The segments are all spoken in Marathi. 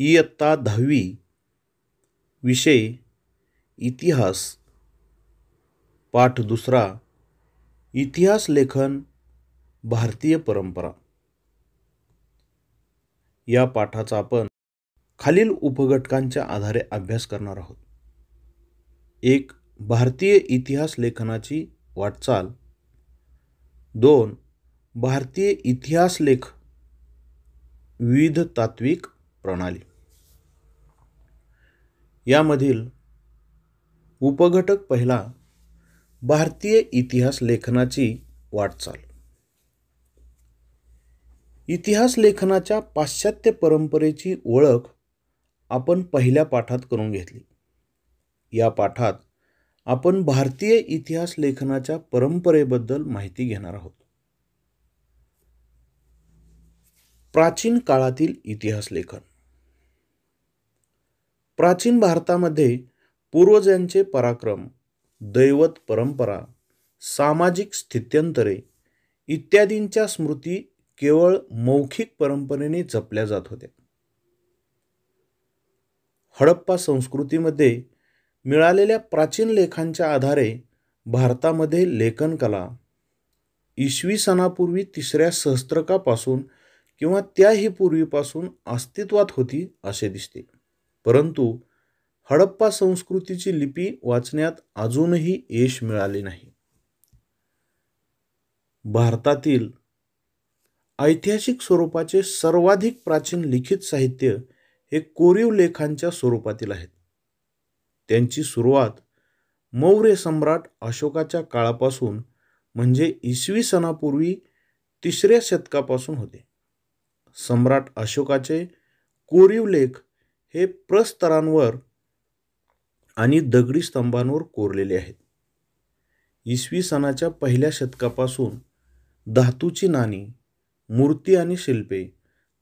इयत्ता दहावी विषय इतिहास पाठ दुसरा इतिहास लेखन भारतीय परंपरा या पाठाचा आपण खालील उपघटकांच्या आधारे अभ्यास करणार आहोत एक भारतीय इतिहास लेखनाची वाटचाल दोन भारतीय इतिहास लेख विविध तात्विक प्रणाली यामधील उपघटक पहिला भारतीय इतिहास लेखनाची वाटचाल इतिहास लेखनाच्या पाश्चात्य परंपरेची ओळख आपण पहिल्या पाठात करून घेतली या पाठात आपण भारतीय इतिहास लेखनाच्या परंपरेबद्दल माहिती घेणार आहोत प्राचीन काळातील इतिहास लेखन प्राचीन भारतामध्ये पूर्वजांचे पराक्रम दैवत परंपरा सामाजिक स्थित्यंतरे इत्यादींच्या स्मृती केवळ मौखिक परंपरेने जपल्या जात होत्या हडप्पा संस्कृतीमध्ये मिळालेल्या प्राचीन लेखांच्या आधारे भारतामध्ये लेखनकला इसवी सणापूर्वी तिसऱ्या सहस्त्रकापासून किंवा त्याही पूर्वीपासून अस्तित्वात होती असे दिसते परंतु हडप्पा संस्कृतीची लिपी वाचण्यात अजूनही यश मिळाले नाही भारतातील ऐतिहासिक स्वरूपाचे सर्वाधिक प्राचीन लिखित साहित्य हे कोरीव लेखांच्या स्वरूपातील आहेत त्यांची सुरुवात मौर्य सम्राट अशोकाच्या काळापासून म्हणजे इसवी सणापूर्वी तिसऱ्या शतकापासून होते सम्राट अशोकाचे कोरीव लेख हे प्रस्तरांवर आणि दगडी स्तंभांवर कोरलेले आहेत इसवी सणाच्या पहिल्या शतकापासून धातूची नाणी मूर्ती आणि शिल्पे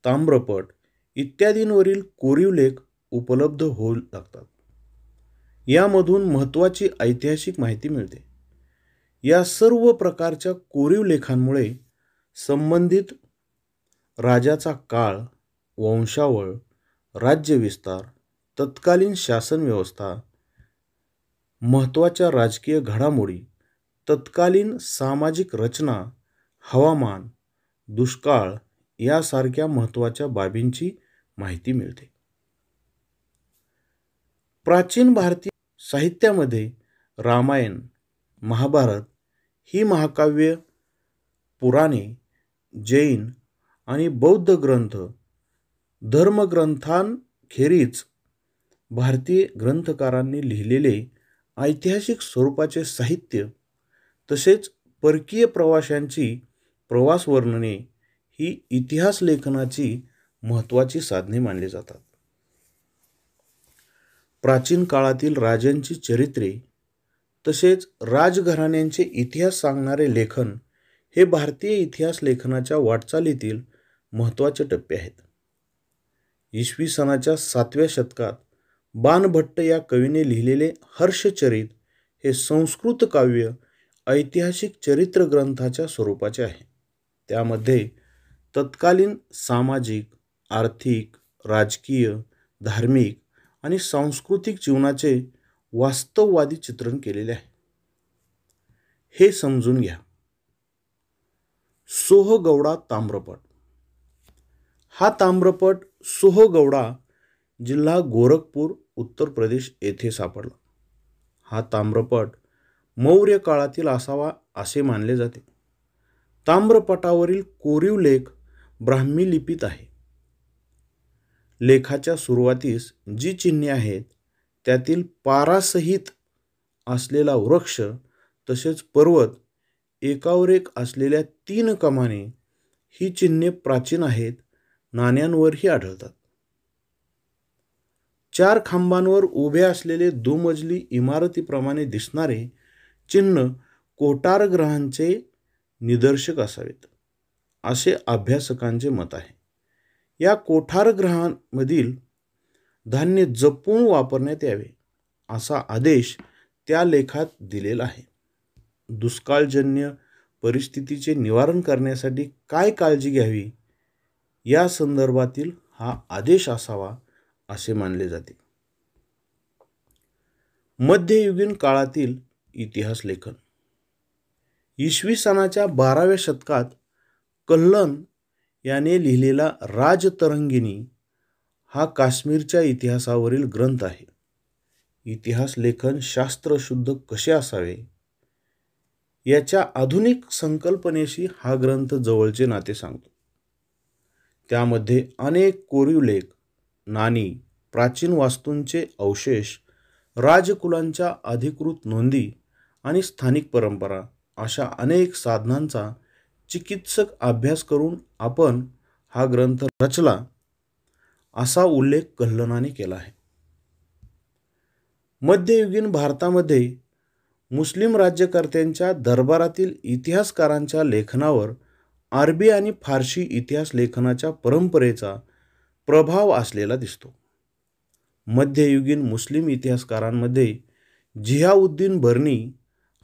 ताम्रपट इत्यादींवरील कोरीवलेख उपलब्ध होऊ लागतात यामधून महत्त्वाची ऐतिहासिक माहिती मिळते या सर्व प्रकारच्या कोरीव लेखांमुळे संबंधित राजाचा काळ वंशावळ राज्य विस्तार तत्कालीन शासन व्यवस्था महत्त्वाच्या राजकीय घडामोडी तत्कालीन सामाजिक रचना हवामान दुष्काळ यासारख्या महत्त्वाच्या बाबींची माहिती मिळते प्राचीन भारतीय साहित्यामध्ये रामायण महाभारत ही महाकाव्य पुराणे जैन आणि बौद्ध ग्रंथ धर्मग्रंथांखेरीज भारतीय ग्रंथकारांनी लिहिलेले ऐतिहासिक स्वरूपाचे साहित्य तसेच परकीय प्रवाशांची प्रवास वर्णने ही इतिहास लेखनाची महत्त्वाची साधने मानली जातात प्राचीन काळातील राजांची चरित्रे तसेच राजघराण्यांचे इतिहास सांगणारे लेखन हे भारतीय इतिहास लेखनाच्या वाटचालीतील महत्त्वाचे टप्पे आहेत इसवी सणाच्या सातव्या शतकात बाणभट्ट या कवीने लिहिलेले हर्षचरित हे संस्कृत काव्य ऐतिहासिक चरित्र ग्रंथाच्या स्वरूपाचे आहे त्यामध्ये तत्कालीन सामाजिक आर्थिक राजकीय धार्मिक आणि सांस्कृतिक जीवनाचे वास्तववादी चित्रण केलेले आहे हे समजून घ्या सोहगौडा ताम्रपट हा ताम्रपट सोहगौडा जिल्हा गोरखपूर उत्तर प्रदेश येथे सापडला हा ताम्रपट मौर्य काळातील असावा असे मानले जाते ताम्रपटावरील कोरीव लेख ब्राह्मी लिपीत आहे लेखाच्या सुरुवातीस जी चिन्हे आहेत त्यातील पारासहित असलेला वृक्ष तसेच पर्वत एकावर एक असलेल्या तीन कमाने ही चिन्हे प्राचीन आहेत नाण्यांवरही आढळतात चार खांबांवर उभे असलेले दुमजली इमारतीप्रमाणे दिसणारे चिन्ह कोटार ग्रहांचे निदर्शक असावेत असे अभ्यासकांचे मत आहे या कोठार ग्रहांमधील धान्य जपून वापरण्यात यावे असा आदेश त्या लेखात दिलेला आहे दुष्काळजन्य परिस्थितीचे निवारण करण्यासाठी काय काळजी घ्यावी या संदर्भातील हा आदेश असावा असे मानले जाते मध्ययुगीन काळातील इतिहास लेखन इसवी सणाच्या बाराव्या शतकात कल्लन याने लिहिलेला राजतरंगिणी हा काश्मीरच्या इतिहासावरील ग्रंथ आहे इतिहास लेखन शास्त्रशुद्ध कसे असावे याच्या आधुनिक संकल्पनेशी हा ग्रंथ जवळचे नाते सांगतो त्यामध्ये अनेक कोरीव लेख नाणी प्राचीन वास्तूंचे अवशेष राजकुलांच्या अधिकृत नोंदी आणि स्थानिक परंपरा अशा अनेक साधनांचा चिकित्सक अभ्यास करून आपण हा ग्रंथ रचला असा उल्लेख कल्लनाने केला आहे मध्ययुगीन भारतामध्ये मुस्लिम राज्यकर्त्यांच्या दरबारातील इतिहासकारांच्या लेखनावर अरबी आणि फारशी इतिहास लेखनाच्या परंपरेचा प्रभाव असलेला दिसतो मध्ययुगीन मुस्लिम इतिहासकारांमध्ये जिहाउद्दीन बर्नी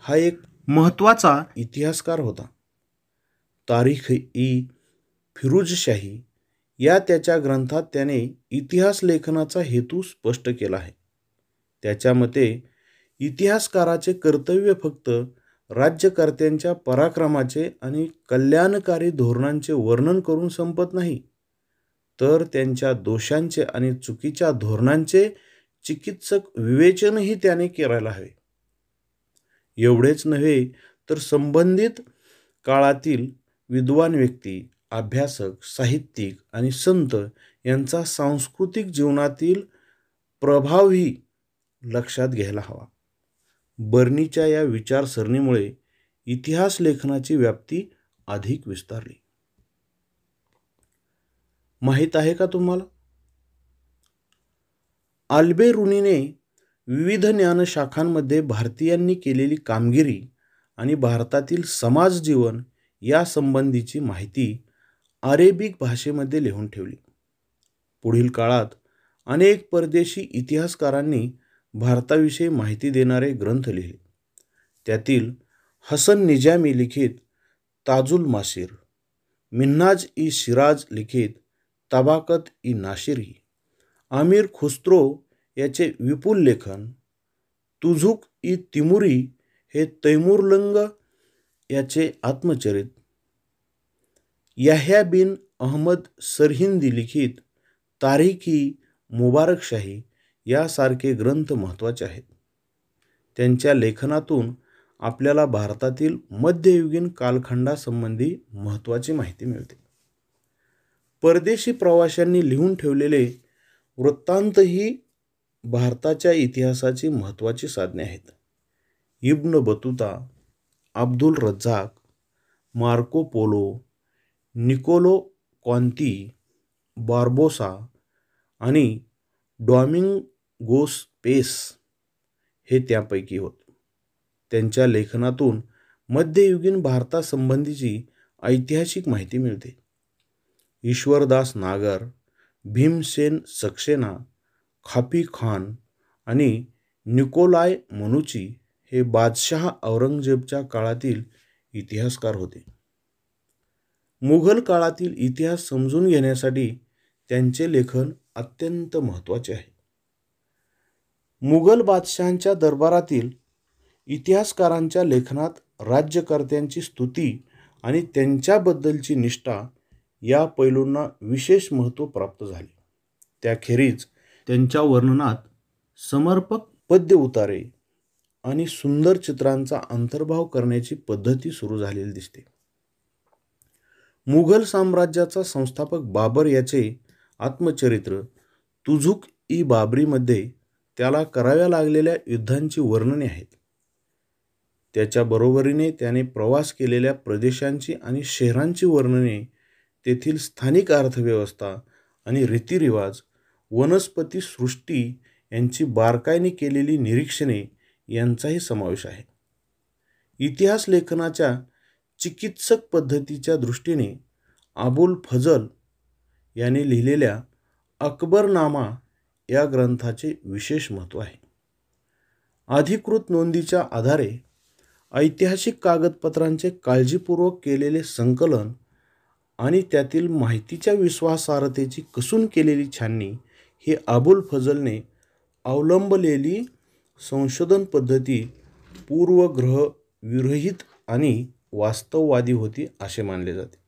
हा एक महत्त्वाचा इतिहासकार होता तारीख ई फिरुजशाही या त्याच्या ग्रंथात त्याने इतिहास लेखनाचा हेतू स्पष्ट केला आहे त्याच्या मते इतिहासकाराचे कर्तव्य फक्त राज्यकर्त्यांच्या पराक्रमाचे आणि कल्याणकारी धोरणांचे वर्णन करून संपत नाही तर त्यांच्या दोषांचे आणि चुकीच्या धोरणांचे चिकित्सक विवेचनही त्याने करायला हवे एवढेच नव्हे तर संबंधित काळातील विद्वान व्यक्ती अभ्यासक साहित्यिक आणि संत यांचा सांस्कृतिक जीवनातील प्रभावही लक्षात घ्यायला हवा बर्नीच्या या विचारसरणीमुळे इतिहास लेखनाची व्याप्ती अधिक विस्तारली माहीत आहे का तुम्हाला रुनीने विविध ज्ञानशाखांमध्ये भारतीयांनी केलेली कामगिरी आणि भारतातील समाजजीवन यासंबंधीची माहिती अरेबिक भाषेमध्ये लिहून ठेवली पुढील काळात अनेक परदेशी इतिहासकारांनी भारताविषयी माहिती देणारे ग्रंथ लिहिले त्यातील हसन निजामी लिखित ताजुल मासिर मिन्नाज ई शिराज लिखित तबाकत ई नाशिरी आमिर खुस्त्रो याचे विपुल लेखन तुझुक ई तिमुरी हे तैमुरलंग याचे आत्मचरित याह्या बिन अहमद सरहिंदी लिखित तारीखी मुबारकशाही यासारखे ग्रंथ महत्त्वाचे आहेत त्यांच्या लेखनातून आपल्याला भारतातील मध्ययुगीन कालखंडासंबंधी महत्त्वाची माहिती मिळते परदेशी प्रवाशांनी लिहून ठेवलेले वृत्तांत ही भारताच्या इतिहासाची महत्त्वाची साधने आहेत Ibn Battuta Abdul Razzaq Marco Polo Niccolo Conti Barbosa आणि डॉमिंग गोस पेस हे त्यापैकी होत त्यांच्या लेखनातून मध्ययुगीन भारतासंबंधीची ऐतिहासिक माहिती मिळते ईश्वरदास नागर भीमसेन सक्सेना खापी खान आणि निकोलाय मनुची हे बादशहा औरंगजेबच्या काळातील इतिहासकार होते मुघल काळातील इतिहास समजून घेण्यासाठी त्यांचे लेखन अत्यंत महत्त्वाचे आहे मुघल बादशहांच्या दरबारातील इतिहासकारांच्या लेखनात राज्यकर्त्यांची स्तुती आणि त्यांच्याबद्दलची निष्ठा या पैलूंना विशेष महत्त्व प्राप्त झाले त्याखेरीज त्यांच्या वर्णनात समर्पक पद्य उतारे आणि सुंदर चित्रांचा अंतर्भाव करण्याची पद्धती सुरू झालेली दिसते मुघल साम्राज्याचा संस्थापक बाबर याचे आत्मचरित्र तुझुक ई बाबरीमध्ये त्याला कराव्या लागलेल्या युद्धांची वर्णने आहेत त्याच्या बरोबरीने त्याने प्रवास केलेल्या प्रदेशांची आणि शहरांची वर्णने तेथील स्थानिक अर्थव्यवस्था आणि रीतिरिवाज वनस्पती सृष्टी यांची बारकाईने केलेली निरीक्षणे यांचाही समावेश आहे इतिहास लेखनाच्या चिकित्सक पद्धतीच्या दृष्टीने आबुल फजल याने लिहिलेल्या अकबरनामा या ग्रंथाचे विशेष महत्त्व आहे अधिकृत नोंदीच्या आधारे ऐतिहासिक कागदपत्रांचे काळजीपूर्वक केलेले संकलन आणि त्यातील माहितीच्या विश्वासार्हतेची कसून केलेली छाननी ही अबुल फजलने अवलंबलेली संशोधन पद्धती पूर्वग्रह विरहित आणि वास्तववादी होती असे मानले जाते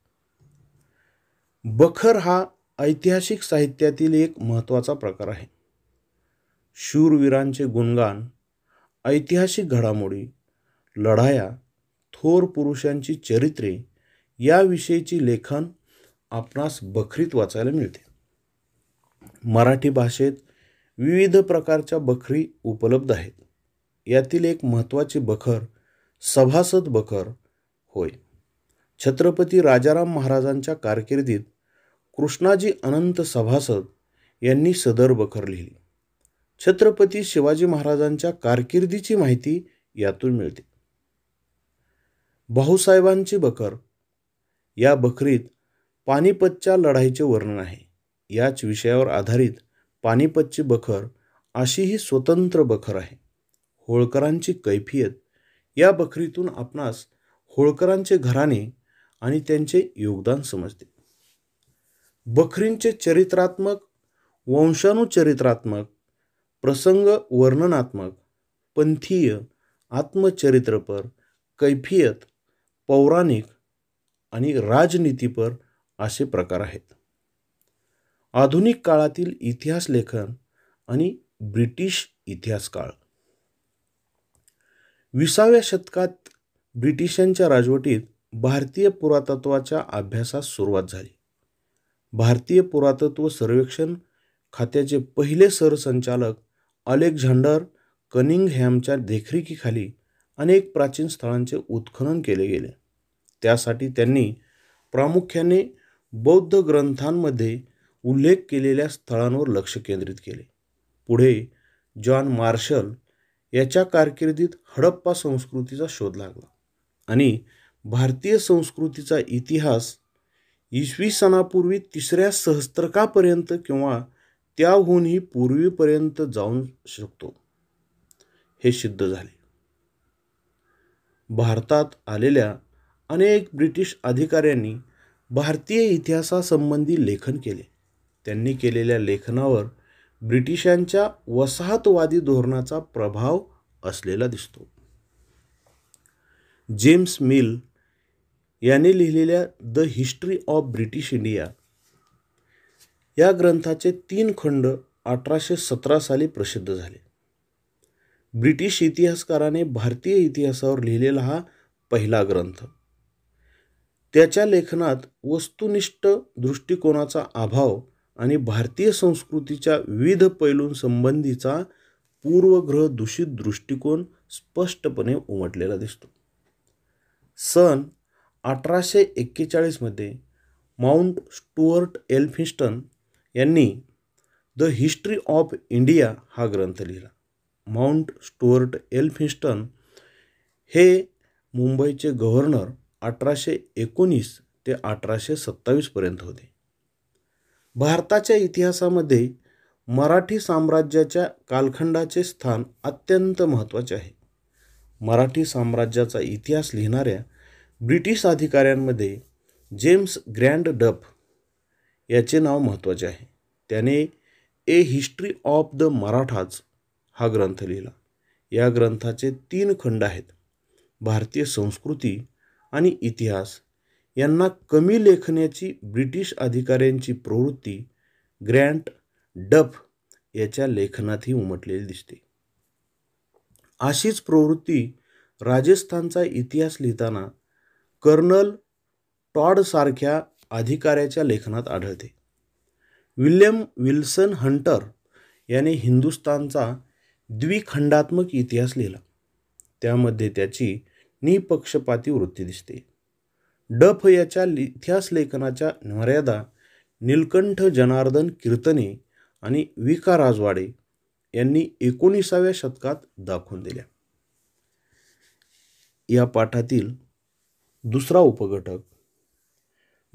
बखर हा ऐतिहासिक साहित्यातील एक महत्त्वाचा प्रकार आहे शूरवीरांचे गुणगान ऐतिहासिक घडामोडी लढाया थोर पुरुषांची चरित्रे याविषयीची लेखन आपणास बखरीत वाचायला मिळते मराठी भाषेत विविध प्रकारच्या बखरी उपलब्ध आहेत यातील एक महत्त्वाची बखर सभासद बखर होय छत्रपती राजाराम महाराजांच्या कारकिर्दीत कृष्णाजी अनंत सभासद यांनी सदर बखर लिहिली छत्रपती शिवाजी महाराजांच्या कारकिर्दीची माहिती यातून मिळते भाऊसाहेबांची बखर या बखरीत पानिपतच्या लढाईचे वर्णन आहे याच विषयावर आधारित पानिपतची बखर अशी ही स्वतंत्र बखर आहे होळकरांची कैफियत या बखरीतून आपणास होळकरांचे घराणे आणि त्यांचे योगदान समजते बखरींचे चरित्रात्मक वंशानुचरित्रात्मक प्रसंग वर्णनात्मक पंथीय आत्मचरित्रपर कैफियत पौराणिक आणि राजनीतीपर असे प्रकार आहेत आधुनिक काळातील इतिहास लेखन आणि ब्रिटिश इतिहास काळ विसाव्या शतकात ब्रिटिशांच्या राजवटीत भारतीय पुरातत्वाच्या अभ्यासास सुरुवात झाली भारतीय पुरातत्व सर्वेक्षण खात्याचे पहिले सरसंचालक अलेक्झांडर हॅमच्या देखरेखीखाली अनेक प्राचीन स्थळांचे उत्खनन केले गेले त्यासाठी त्यांनी प्रामुख्याने बौद्ध ग्रंथांमध्ये उल्लेख केलेल्या स्थळांवर लक्ष केंद्रित केले पुढे जॉन मार्शल याच्या कारकिर्दीत हडप्पा संस्कृतीचा शोध लागला आणि भारतीय संस्कृतीचा इतिहास इसवी सणापूर्वी तिसऱ्या सहस्त्रकापर्यंत किंवा त्याहूनही पूर्वीपर्यंत जाऊन शकतो हे सिद्ध झाले भारतात आलेल्या अनेक ब्रिटिश अधिकाऱ्यांनी भारतीय इतिहासासंबंधी लेखन केले त्यांनी केलेल्या लेखनावर ब्रिटिशांच्या वसाहतवादी धोरणाचा प्रभाव असलेला दिसतो जेम्स मिल यांनी लिहिलेल्या the history of British India या ग्रंथाचे तीन खंड अठराशे सतरा साली प्रसिद्ध झाले ब्रिटिश इतिहासकाराने भारतीय इतिहासावर लिहिलेला हा पहिला ग्रंथ त्याच्या लेखनात वस्तुनिष्ठ दृष्टिकोनाचा अभाव आणि भारतीय संस्कृतीच्या विविध पैलूंसंबंधीचा पूर्वग्रह दूषित दृष्टिकोन स्पष्टपणे उमटलेला दिसतो सण अठराशे एक्केचाळीसमध्ये माउंट स्टुअर्ट एल्फिन्स्टन यांनी द हिस्ट्री ऑफ इंडिया हा ग्रंथ लिहिला माउंट स्टुअर्ट एल्फिन्स्टन हे मुंबईचे गव्हर्नर अठराशे एकोणीस ते अठराशे सत्तावीसपर्यंत होते भारताच्या इतिहासामध्ये मराठी साम्राज्याच्या कालखंडाचे स्थान अत्यंत महत्त्वाचे आहे मराठी साम्राज्याचा इतिहास लिहिणाऱ्या ब्रिटिश अधिकाऱ्यांमध्ये जेम्स ग्रँड डफ याचे नाव महत्त्वाचे आहे त्याने a history of the Marathas हा ग्रंथ लिहिला या ग्रंथाचे तीन खंड आहेत भारतीय संस्कृती आणि इतिहास यांना कमी लेखण्याची ब्रिटिश अधिकाऱ्यांची प्रवृत्ती ग्रँट डफ याच्या लेखनातही उमटलेली दिसते अशीच प्रवृत्ती राजस्थानचा इतिहास लिहिताना कर्नल टॉडसारख्या अधिकाऱ्याच्या लेखनात आढळते विल्यम विल्सन हंटर याने हिंदुस्तानचा द्विखंडात्मक इतिहास लिहिला त्यामध्ये त्याची निपक्षपाती वृत्ती दिसते डफ याच्या इतिहास लेखनाच्या मर्यादा निलकंठ जनार्दन कीर्तने आणि विका राजवाडे यांनी एकोणीसाव्या शतकात दाखवून दिल्या या पाठातील दुसरा उपघटक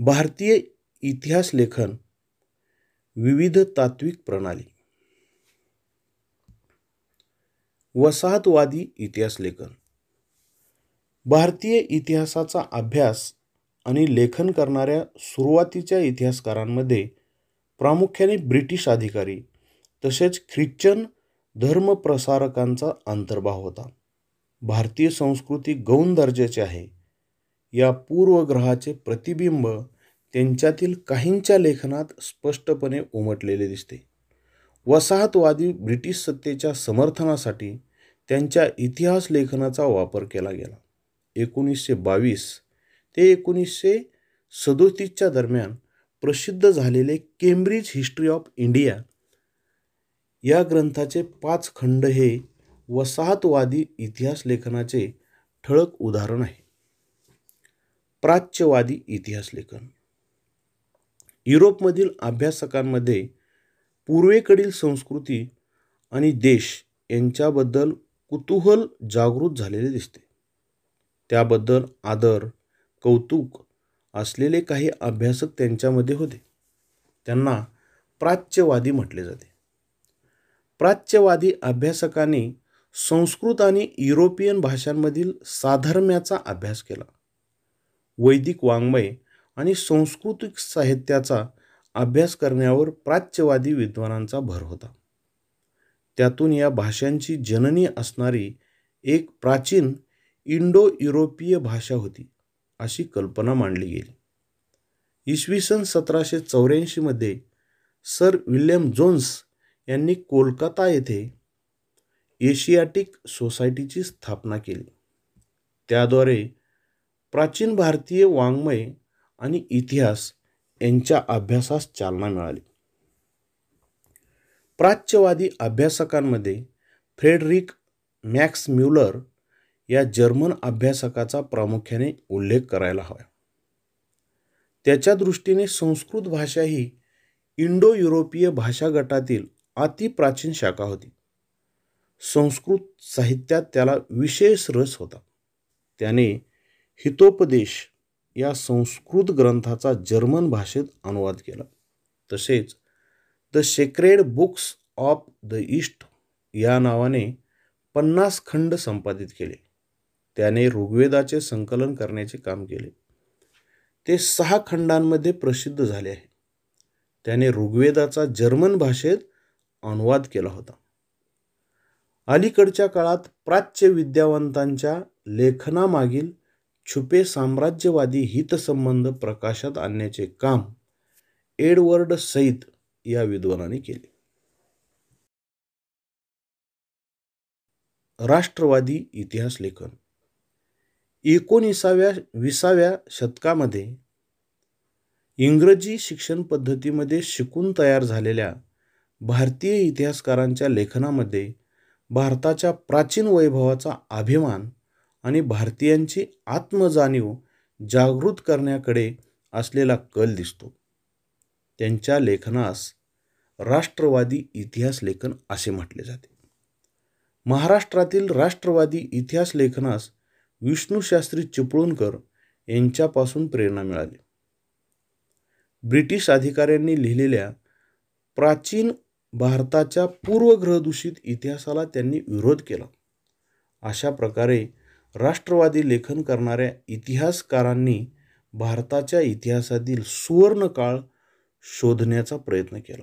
भारतीय इतिहास लेखन विविध तात्विक प्रणाली वसाहतवादी इतिहास लेखन भारतीय इतिहासाचा अभ्यास आणि लेखन करणाऱ्या सुरुवातीच्या इतिहासकारांमध्ये प्रामुख्याने ब्रिटिश अधिकारी तसेच ख्रिश्चन धर्मप्रसारकांचा अंतर्भाव होता भारतीय संस्कृती गौण दर्जाची आहे या पूर्वग्रहाचे प्रतिबिंब त्यांच्यातील काहींच्या लेखनात स्पष्टपणे उमटलेले दिसते वसाहतवादी ब्रिटिश सत्तेच्या समर्थनासाठी त्यांच्या इतिहास लेखनाचा वापर केला गेला एकोणीसशे बावीस ते एकोणीसशे सदोतीसच्या दरम्यान प्रसिद्ध झालेले केम्ब्रिज हिस्ट्री ऑफ इंडिया या ग्रंथाचे पाच खंड हे वसाहतवादी इतिहास लेखनाचे ठळक उदाहरण आहे प्राच्यवादी इतिहास लेखन युरोपमधील अभ्यासकांमध्ये पूर्वेकडील संस्कृती आणि देश यांच्याबद्दल कुतूहल जागृत झालेले दिसते त्याबद्दल आदर कौतुक असलेले काही अभ्यासक त्यांच्यामध्ये होते त्यांना प्राच्यवादी म्हटले जाते प्राच्यवादी अभ्यासकांनी संस्कृत आणि युरोपियन भाषांमधील साधर्म्याचा अभ्यास केला वैदिक वाङ्मय आणि संस्कृतिक साहित्याचा अभ्यास करण्यावर प्राच्यवादी विद्वानांचा भर होता त्यातून या भाषांची जननी असणारी एक प्राचीन इंडो युरोपीय भाषा होती अशी कल्पना मांडली गेली इसवी सन सतराशे चौऱ्याऐंशीमध्ये सर विल्यम जोन्स यांनी कोलकाता येथे एशियाटिक सोसायटीची स्थापना केली त्याद्वारे प्राचीन भारतीय वाङ्मय आणि इतिहास यांच्या अभ्यासास चालना मिळाली प्राच्यवादी अभ्यासकांमध्ये फ्रेडरिक मॅक्स म्युलर या जर्मन अभ्यासकाचा प्रामुख्याने उल्लेख करायला हवा त्याच्या दृष्टीने संस्कृत भाषा ही इंडो युरोपीय भाषा गटातील अतिप्राचीन शाखा होती संस्कृत साहित्यात त्याला विशेष रस होता त्याने हितोपदेश या संस्कृत ग्रंथाचा जर्मन भाषेत अनुवाद केला तसेच the sacred books of the east या नावाने पन्नास खंड संपादित केले त्याने ऋग्वेदाचे संकलन करण्याचे काम केले ते सहा खंडांमध्ये प्रसिद्ध झाले आहे त्याने ऋग्वेदाचा जर्मन भाषेत अनुवाद केला होता अलीकडच्या काळात प्राच्य विद्यावंतांच्या लेखनामागील छुपे साम्राज्यवादी हितसंबंध प्रकाशात आणण्याचे काम एडवर्ड सईद या विद्वानाने केले राष्ट्रवादी इतिहास लेखन एकोणीसाव्या विसाव्या शतकामध्ये इंग्रजी शिक्षण पद्धतीमध्ये शिकून तयार झालेल्या भारतीय इतिहासकारांच्या लेखनामध्ये भारताच्या प्राचीन वैभवाचा अभिमान आणि भारतीयांची आत्मजाणीव जागृत करण्याकडे असलेला कल दिसतो त्यांच्या लेखनास राष्ट्रवादी इतिहास लेखन असे म्हटले जाते महाराष्ट्रातील राष्ट्रवादी इतिहास लेखनास विष्णूशास्त्री चिपळूणकर यांच्यापासून प्रेरणा मिळाली ब्रिटिश अधिकाऱ्यांनी लिहिलेल्या प्राचीन भारताच्या पूर्वग्रहदूषित इतिहासाला त्यांनी विरोध केला अशा प्रकारे राष्ट्रवादी लेखन करणाऱ्या इतिहासकारांनी भारताच्या इतिहासातील सुवर्णकाळ शोधण्याचा प्रयत्न केला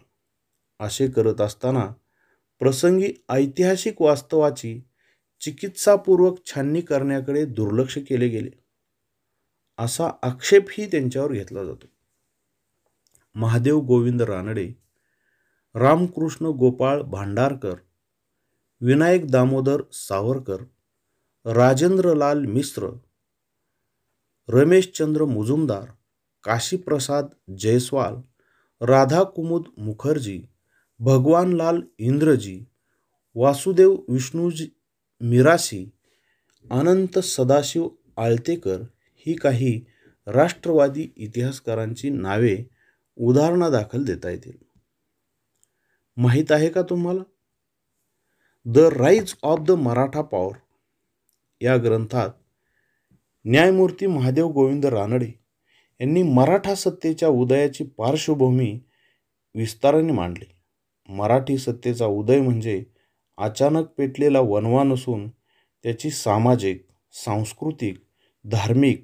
असे करत असताना प्रसंगी ऐतिहासिक वास्तवाची चिकित्सापूर्वक छाननी करण्याकडे दुर्लक्ष केले गेले असा आक्षेपही त्यांच्यावर घेतला जातो महादेव गोविंद रानडे रामकृष्ण गोपाळ भांडारकर विनायक दामोदर सावरकर राजेंद्रलाल मिश्र रमेशचंद्र मुजुमदार काशीप्रसाद जयस्वाल राधाकुमुद मुखर्जी भगवानलाल इंद्रजी वासुदेव विष्णूजी मिरासी अनंत सदाशिव आळतेकर ही काही राष्ट्रवादी इतिहासकारांची नावे उदाहरणादाखल देता येतील माहीत आहे का तुम्हाला the rise of the Maratha power या ग्रंथात न्यायमूर्ती महादेव गोविंद रानडे यांनी मराठा सत्तेच्या उदयाची पार्श्वभूमी विस्ताराने मांडली मराठी सत्तेचा उदय म्हणजे अचानक पेटलेला वनवा नसून त्याची सामाजिक सांस्कृतिक धार्मिक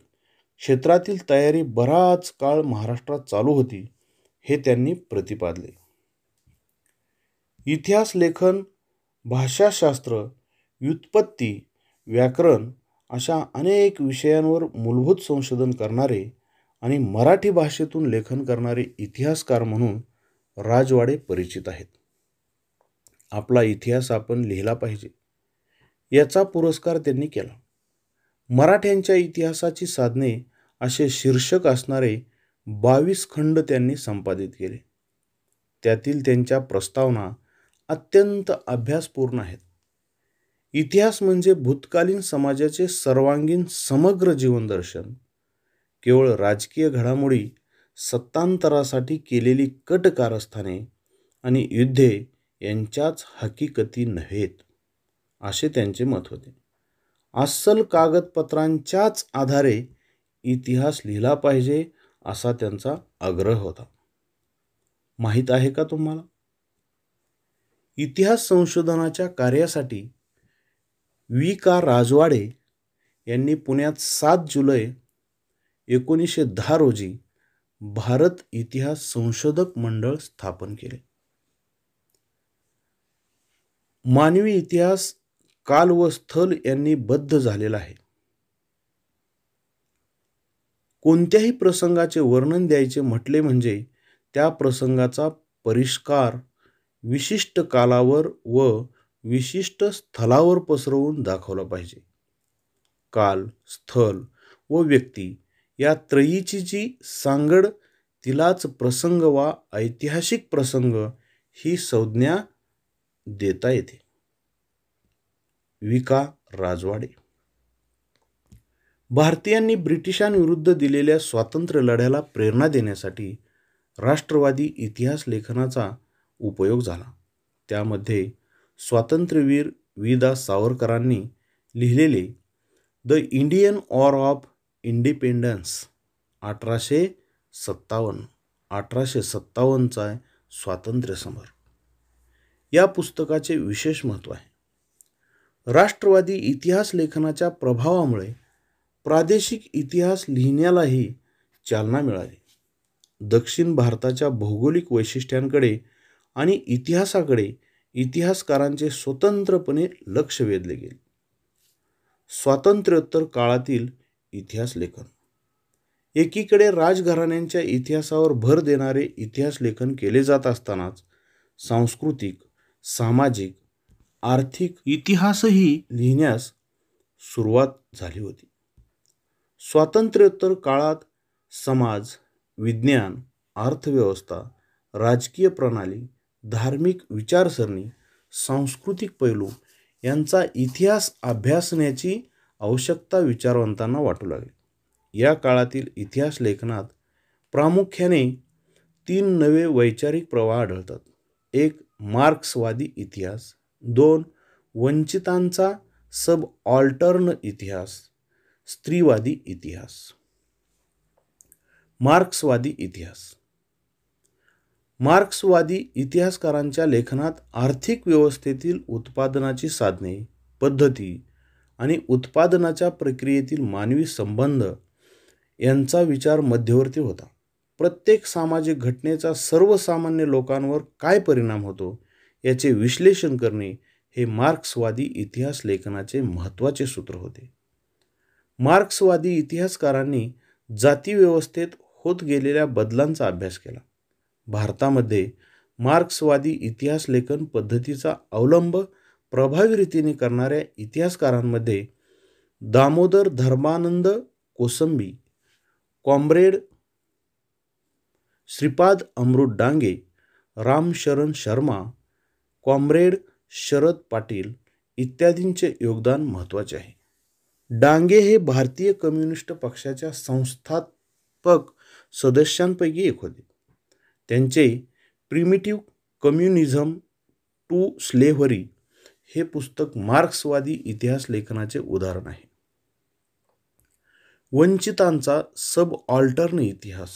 क्षेत्रातील तयारी बराच काळ महाराष्ट्रात चालू होती हे त्यांनी प्रतिपादले इतिहास लेखन भाषाशास्त्र व्युत्पत्ती व्याकरण अशा अनेक विषयांवर मूलभूत संशोधन करणारे आणि मराठी भाषेतून लेखन करणारे इतिहासकार म्हणून राजवाडे परिचित आहेत आपला इतिहास आपण लिहिला पाहिजे याचा पुरस्कार त्यांनी केला मराठ्यांच्या इतिहासाची साधने असे शीर्षक असणारे बावीस खंड त्यांनी संपादित केले त्यातील त्यांच्या प्रस्तावना अत्यंत अभ्यासपूर्ण आहेत इतिहास म्हणजे भूतकालीन समाजाचे सर्वांगीण समग्र जीवनदर्शन केवळ राजकीय घडामोडी सत्तांतरासाठी केलेली कट कारस्थाने आणि युद्धे यांच्याच हकीकती नव्हेत असे त्यांचे मत होते अस्सल कागदपत्रांच्याच आधारे इतिहास लिहिला पाहिजे असा त्यांचा आग्रह होता माहीत आहे का तुम्हाला इतिहास संशोधनाच्या कार्यासाठी वी का राजवाडे यांनी पुण्यात सात जुलै एकोणीसशे दहा रोजी भारत इतिहास संशोधक मंडळ स्थापन केले मानवी इतिहास काल व स्थल यांनी बद्ध झालेला आहे कोणत्याही प्रसंगाचे वर्णन द्यायचे म्हटले म्हणजे त्या प्रसंगाचा परिष्कार विशिष्ट कालावर व विशिष्ट स्थलावर पसरवून दाखवला पाहिजे काल स्थल व व्यक्ती या त्रयीची जी सांगड तिलाच प्रसंग वा ऐतिहासिक प्रसंग ही संज्ञा देता येते विका राजवाडे भारतीयांनी ब्रिटिशांविरुद्ध दिलेल्या स्वातंत्र्य लढ्याला प्रेरणा देण्यासाठी राष्ट्रवादी इतिहास लेखनाचा उपयोग झाला त्यामध्ये स्वातंत्र्यवीर वीदास सावरकरांनी लिहिलेले the Indian war of independence अठराशे सत्तावन्न अठराशे सत्तावन्नचा आहे समर या पुस्तकाचे विशेष महत्त्व आहे राष्ट्रवादी इतिहास लेखनाच्या प्रभावामुळे प्रादेशिक इतिहास लिहिण्यालाही चालना मिळाली दक्षिण भारताच्या भौगोलिक वैशिष्ट्यांकडे आणि इतिहासाकडे इतिहासकारांचे स्वतंत्रपणे लक्ष वेधले गेले स्वातंत्र्योत्तर काळातील इतिहास लेखन एकीकडे राजघराण्यांच्या इतिहासावर भर देणारे इतिहास लेखन केले जात असतानाच सांस्कृतिक सामाजिक आर्थिक इतिहासही लिहिण्यास सुरुवात झाली होती स्वातंत्र्योत्तर काळात समाज विज्ञान अर्थव्यवस्था राजकीय प्रणाली धार्मिक विचारसरणी सांस्कृतिक पैलू यांचा इतिहास अभ्यासण्याची आवश्यकता विचारवंतांना वाटू लागली या काळातील इतिहास लेखनात प्रामुख्याने तीन नवे वैचारिक प्रवाह आढळतात एक मार्क्सवादी इतिहास दोन वंचितांचा सब ऑल्टर्न इतिहास स्त्रीवादी इतिहास मार्क्सवादी इतिहास मार्क्सवादी इतिहासकारांच्या लेखनात आर्थिक व्यवस्थेतील उत्पादनाची साधने पद्धती आणि उत्पादनाच्या प्रक्रियेतील मानवी संबंध यांचा विचार मध्यवर्ती होता प्रत्येक सामाजिक घटनेचा सर्वसामान्य लोकांवर काय परिणाम होतो याचे विश्लेषण करणे हे मार्क्सवादी इतिहास लेखनाचे महत्त्वाचे सूत्र होते मार्क्सवादी इतिहासकारांनी जातीव्यवस्थेत होत गेलेल्या बदलांचा अभ्यास केला भारतामध्ये मार्क्सवादी इतिहास लेखन पद्धतीचा अवलंब प्रभावी रीतीने करणाऱ्या इतिहासकारांमध्ये दामोदर धर्मानंद कोसंबी कॉम्रेड श्रीपाद अमृत डांगे रामशरण शर्मा कॉम्रेड शरद पाटील इत्यादींचे योगदान महत्त्वाचे आहे डांगे हे भारतीय कम्युनिस्ट पक्षाच्या संस्थापक सदस्यांपैकी एक होते त्यांचे प्रिमिटिव्ह कम्युनिझम टू स्लेव्हरी हे पुस्तक मार्क्सवादी इतिहास लेखनाचे उदाहरण आहे वंचितांचा सब ऑल्टर्न इतिहास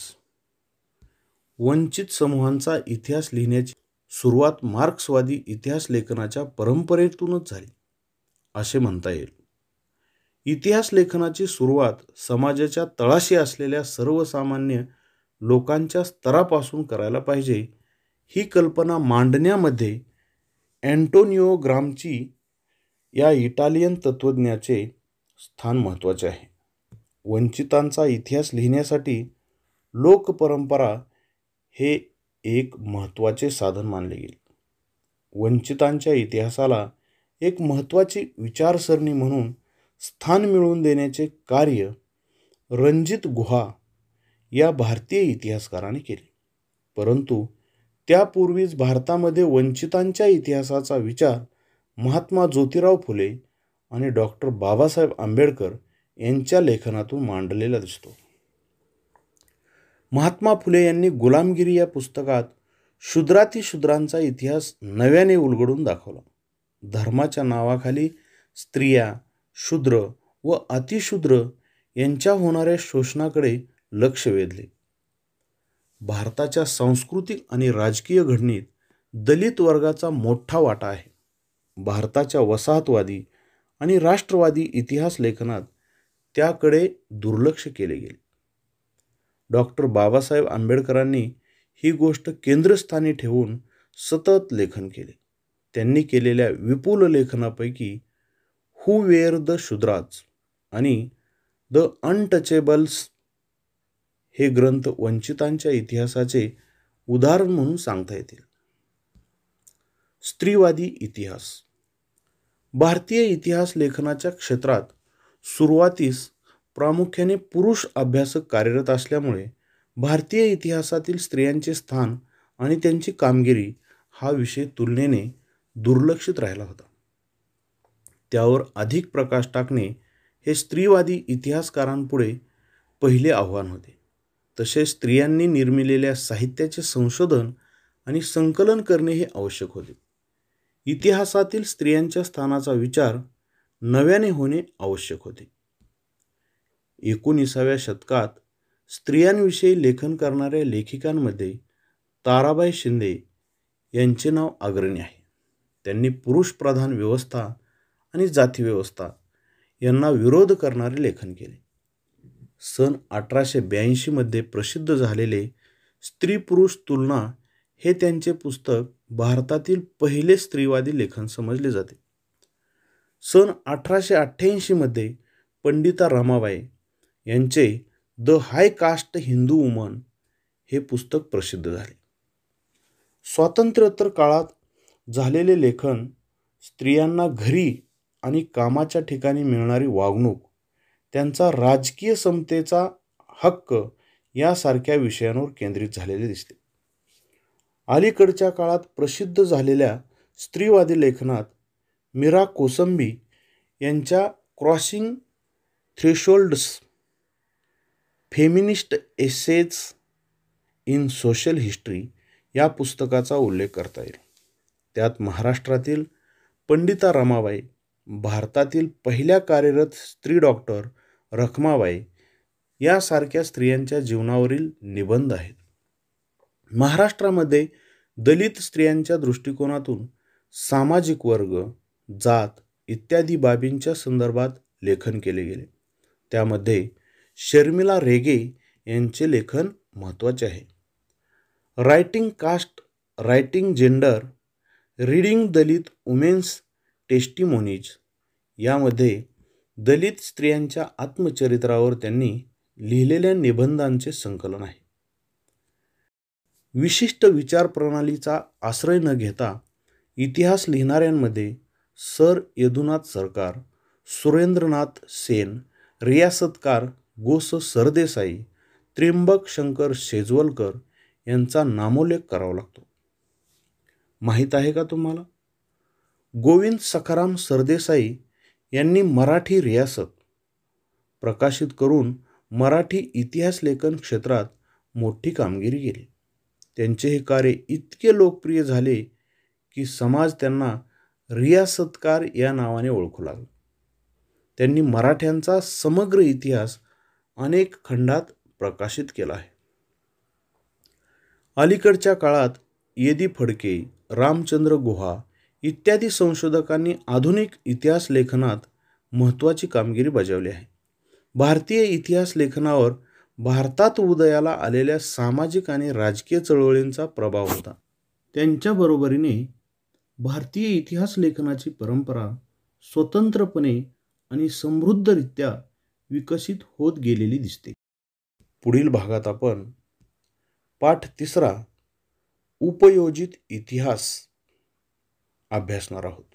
वंचित समूहांचा इतिहास लिहिण्याची सुरुवात मार्क्सवादी इतिहास लेखनाच्या परंपरेतूनच झाली असे म्हणता येईल इतिहास लेखनाची सुरुवात समाजाच्या तळाशी असलेल्या सर्वसामान्य लोकांच्या स्तरापासून करायला पाहिजे ही कल्पना मांडण्यामध्ये अँटोनिओ ग्रामची या इटालियन तत्त्वज्ञाचे स्थान महत्त्वाचे आहे वंचितांचा इतिहास लिहिण्यासाठी लोकपरंपरा हे एक महत्त्वाचे साधन मानले गेले वंचितांच्या इतिहासाला एक महत्त्वाची विचारसरणी म्हणून स्थान मिळवून देण्याचे कार्य रंजित गुहा या भारतीय इतिहासकाराने केली परंतु त्यापूर्वीच भारतामध्ये वंचितांच्या इतिहासाचा विचार महात्मा ज्योतिराव फुले आणि डॉक्टर बाबासाहेब आंबेडकर यांच्या लेखनातून मांडलेला दिसतो महात्मा फुले यांनी गुलामगिरी या पुस्तकात शुद्रांचा इतिहास नव्याने उलगडून दाखवला धर्माच्या नावाखाली स्त्रिया शूद्र व अतिशूद्र यांच्या होणाऱ्या शोषणाकडे लक्ष वेधले भारताच्या सांस्कृतिक आणि राजकीय घडणीत दलित वर्गाचा मोठा वाटा आहे भारताच्या वसाहतवादी आणि राष्ट्रवादी इतिहास लेखनात त्याकडे दुर्लक्ष केले गेले डॉक्टर बाबासाहेब आंबेडकरांनी ही गोष्ट केंद्रस्थानी ठेवून सतत लेखन केले त्यांनी केलेल्या विपुल लेखनापैकी हु वेअर द शुद्राज आणि द अनटचेबल्स हे ग्रंथ वंचितांच्या इतिहासाचे उदाहरण म्हणून सांगता येतील स्त्रीवादी इतिहास भारतीय इतिहास लेखनाच्या क्षेत्रात सुरुवातीस प्रामुख्याने पुरुष अभ्यासक कार्यरत असल्यामुळे भारतीय इतिहासातील स्त्रियांचे स्थान आणि त्यांची कामगिरी हा विषय तुलनेने दुर्लक्षित राहिला होता त्यावर अधिक प्रकाश टाकणे हे स्त्रीवादी इतिहासकारांपुढे पहिले आव्हान होते तसेच स्त्रियांनी निर्मिलेल्या साहित्याचे संशोधन आणि संकलन करणे हे आवश्यक होते इतिहासातील स्त्रियांच्या स्थानाचा विचार नव्याने होणे आवश्यक होते एकोणिसाव्या शतकात स्त्रियांविषयी लेखन करणाऱ्या लेखिकांमध्ये ताराबाई शिंदे यांचे नाव अग्रणी आहे त्यांनी पुरुषप्रधान व्यवस्था आणि जातीव्यवस्था यांना विरोध करणारे लेखन केले सन अठराशे ब्याऐंशीमध्ये प्रसिद्ध झालेले स्त्री पुरुष तुलना हे त्यांचे पुस्तक भारतातील पहिले स्त्रीवादी लेखन समजले जाते सन अठराशे अठ्ठ्याऐंशीमध्ये पंडिता रमाबाई यांचे the high caste Hindu woman हे पुस्तक प्रसिद्ध झाले स्वातंत्र्योत्तर काळात झालेले लेखन स्त्रियांना घरी आणि कामाच्या ठिकाणी मिळणारी वागणूक त्यांचा राजकीय समतेचा हक्क यासारख्या विषयांवर केंद्रित झालेले दिसते अलीकडच्या काळात प्रसिद्ध झालेल्या स्त्रीवादी लेखनात मीरा कोसंबी यांच्या crossing thresholds feminist essays in social history या पुस्तकाचा उल्लेख करता येईल त्यात महाराष्ट्रातील पंडिता रमाबाई भारतातील पहिल्या कार्यरत स्त्री डॉक्टर रखमाबाई यासारख्या स्त्रियांच्या जीवनावरील निबंध आहेत महाराष्ट्रामध्ये दलित स्त्रियांच्या दृष्टिकोनातून सामाजिक वर्ग जात इत्यादी बाबींच्या संदर्भात लेखन केले गेले त्यामध्ये शर्मिला रेगे यांचे लेखन महत्त्वाचे आहे writing caste writing gender reading Dalit women's testimonies यामध्ये दलित स्त्रियांच्या आत्मचरित्रावर त्यांनी लिहिलेल्या निबंधांचे संकलन आहे विशिष्ट विचारप्रणालीचा आश्रय न घेता इतिहास लिहिणाऱ्यांमध्ये सर यदुनाथ सरकार सुरेंद्रनाथ सेन रियासतकार गोस सरदेसाई त्र्यंबक शंकर शेजवलकर यांचा नामोल्लेख करावा लागतो माहीत आहे का तुम्हाला गोविंद सखाराम सरदेसाई यांनी मराठी रियासत प्रकाशित करून मराठी इतिहास लेखन क्षेत्रात मोठी कामगिरी केली त्यांचे हे कार्य इतके लोकप्रिय झाले की समाज त्यांना रियासतकार या नावाने ओळखू लागला त्यांनी मराठ्यांचा समग्र इतिहास अनेक खंडात प्रकाशित केला आहे अलीकडच्या काळात येदी फडके रामचंद्र गुहा इत्यादी संशोधकांनी आधुनिक इतिहास लेखनात महत्त्वाची कामगिरी बजावली आहे भारतीय इतिहास लेखनावर भारतात उदयाला आलेल्या सामाजिक आणि राजकीय चळवळींचा प्रभाव होता त्यांच्याबरोबरीने भारतीय इतिहास लेखनाची परंपरा स्वतंत्रपणे आणि समृद्धरित्या विकसित होत गेलेली दिसते पुढील भागात आपण पाठ तिसरा उपयोजित इतिहास अभ्यासणार आहोत